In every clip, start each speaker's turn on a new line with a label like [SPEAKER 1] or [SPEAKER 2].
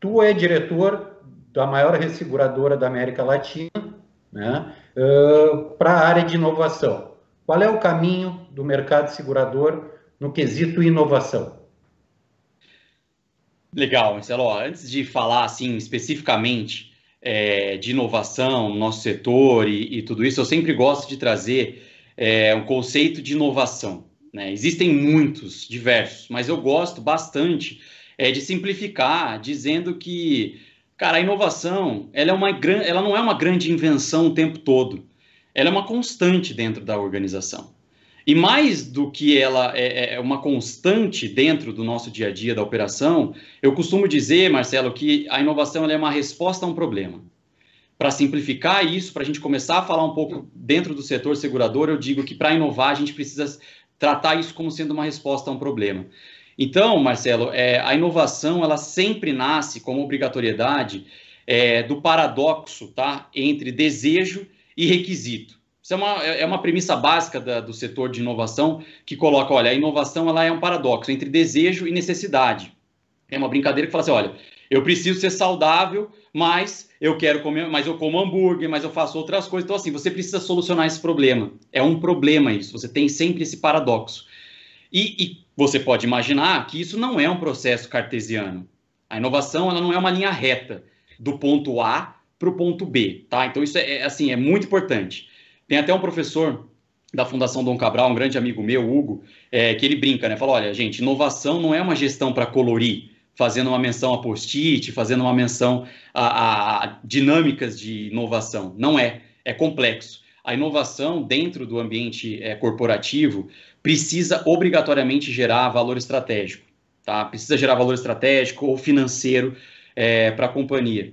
[SPEAKER 1] Tu é diretor da maior resseguradora da América Latina, né, uh, ah, para a área de inovação. Qual é o caminho do mercado segurador no quesito inovação? Legal, Marcelo. Antes de falar assim especificamente é, de inovação, nosso setor e, e, tudo isso, eu sempre gosto de trazer é, o conceito de inovação. Né? Existem muitos, diversos, mas eu gosto bastante é, de simplificar, dizendo que, cara, a inovação ela, é uma, ela não é uma grande invenção o tempo todo, ela é uma constante dentro da organização. E mais do que ela é, é, é uma constante dentro do nosso dia a dia da operação, eu costumo dizer, Marcelo, que a inovação é uma resposta a um problema. Para simplificar isso, para a gente começar a falar um pouco dentro do setor segurador, eu digo que para inovar a gente precisa tratar isso como sendo uma resposta a um problema. Então, Marcelo, é, a inovação ela sempre nasce como obrigatoriedade é, do paradoxo tá? entre desejo e requisito. Isso é uma, é, é uma premissa básica da, do setor de inovação que coloca, olha, a inovação ela é um paradoxo entre desejo e necessidade. É uma brincadeira que fala assim, olha, eu preciso ser saudável, mas eu quero comer, mas eu como hambúrguer, mas eu faço outras coisas. Então, assim, você precisa solucionar esse problema. É um problema isso. Você tem sempre esse paradoxo. E, e você pode imaginar que isso não é um processo cartesiano. A inovação ela não é uma linha reta do ponto A para o ponto B, tá? Então isso é, é, assim é muito importante. Tem até um professor da Fundação Dom Cabral, um grande amigo meu, Hugo, é, que ele brinca, né? Fala, olha, gente, inovação não é uma gestão para colorir, fazendo uma menção a post-it, fazendo uma menção a, a, dinâmicas de inovação. Não é, é complexo a inovação dentro do ambiente é, corporativo precisa obrigatoriamente gerar valor estratégico, tá? Precisa gerar valor estratégico ou financeiro é, para a companhia.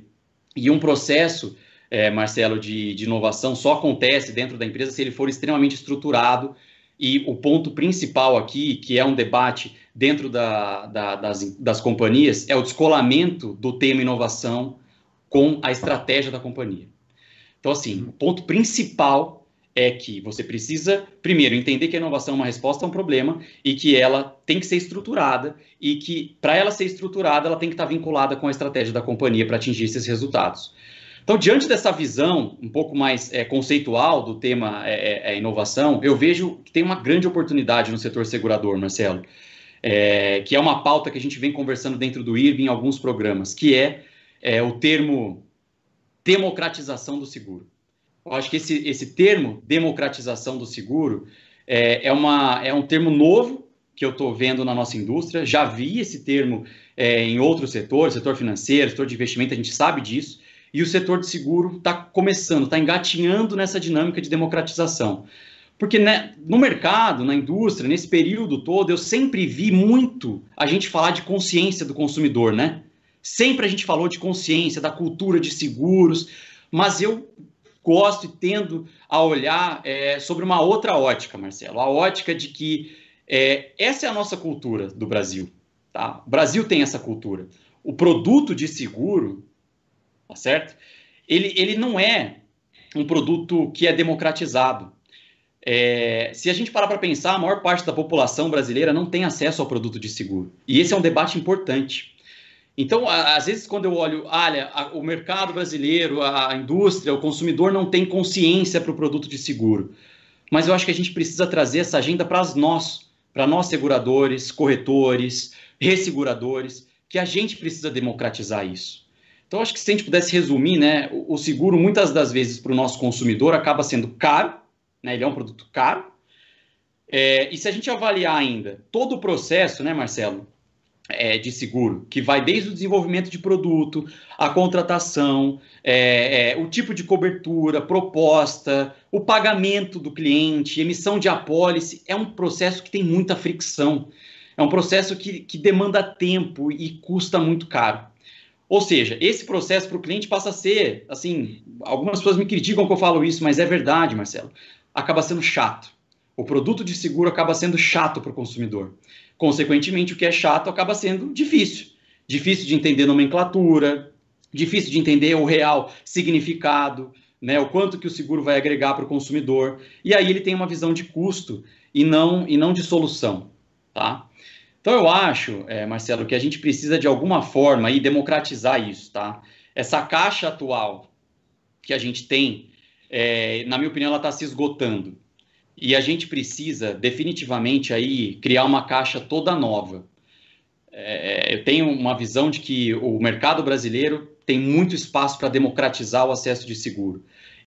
[SPEAKER 1] E um processo, é, Marcelo, de, de inovação só acontece dentro da empresa se ele for extremamente estruturado. E o ponto principal aqui, que é um debate dentro da, da, das, das companhias, é o descolamento do tema inovação com a estratégia da companhia. Então, assim, o ponto principal é que você precisa, primeiro, entender que a inovação é uma resposta a um problema e que ela tem que ser estruturada e que, para ela ser estruturada, ela tem que estar tá vinculada com a estratégia da companhia para atingir esses resultados. Então, diante dessa visão um pouco mais é, conceitual do tema é, é, é inovação, eu vejo que tem uma grande oportunidade no setor segurador, Marcelo, é, que é uma pauta que a gente vem conversando dentro do IRB em alguns programas, que é, é o termo democratização do seguro. Eu acho que esse, esse termo, democratização do seguro, é, é, uma, é um termo novo que eu estou vendo na nossa indústria. Já vi esse termo é, em outros setores, setor financeiro, setor de investimento, a gente sabe disso. E o setor de seguro está começando, está engatinhando nessa dinâmica de democratização. Porque né, no mercado, na indústria, nesse período todo, eu sempre vi muito a gente falar de consciência do consumidor, né? Sempre a gente falou de consciência, da cultura de seguros, mas eu gosto e tendo a olhar é, sobre uma outra ótica, Marcelo, a ótica de que é, essa é a nossa cultura do Brasil. Tá? O Brasil tem essa cultura. O produto de seguro, tá certo? Ele, ele não é um produto que é democratizado. É, se a gente parar para pensar, a maior parte da população brasileira não tem acesso ao produto de seguro. E esse é um debate importante. Então, às vezes, quando eu olho, olha, o mercado brasileiro, a indústria, o consumidor não tem consciência para o produto de seguro. Mas eu acho que a gente precisa trazer essa agenda para nós, para nós seguradores, corretores, resseguradores, que a gente precisa democratizar isso. Então, acho que se a gente pudesse resumir, né, o seguro, muitas das vezes, para o nosso consumidor, acaba sendo caro, né, ele é um produto caro. É, e se a gente avaliar ainda todo o processo, né, Marcelo, é, de seguro, que vai desde o desenvolvimento de produto, a contratação, é, é, o tipo de cobertura, proposta, o pagamento do cliente, emissão de apólice, é um processo que tem muita fricção. É um processo que, que demanda tempo e custa muito caro. Ou seja, esse processo para o cliente passa a ser, assim, algumas pessoas me criticam que eu falo isso, mas é verdade, Marcelo, acaba sendo chato. O produto de seguro acaba sendo chato para o consumidor. Consequentemente, o que é chato acaba sendo difícil. Difícil de entender nomenclatura, difícil de entender o real significado, né, o quanto que o seguro vai agregar para o consumidor. E aí ele tem uma visão de custo e não, e não de solução. Tá? Então eu acho, é, Marcelo, que a gente precisa de alguma forma aí, democratizar isso. Tá? Essa caixa atual que a gente tem, é, na minha opinião, ela está se esgotando e a gente precisa definitivamente aí criar uma caixa toda nova. É, é, eu tenho uma visão de que o mercado brasileiro tem muito espaço para democratizar o acesso de seguro.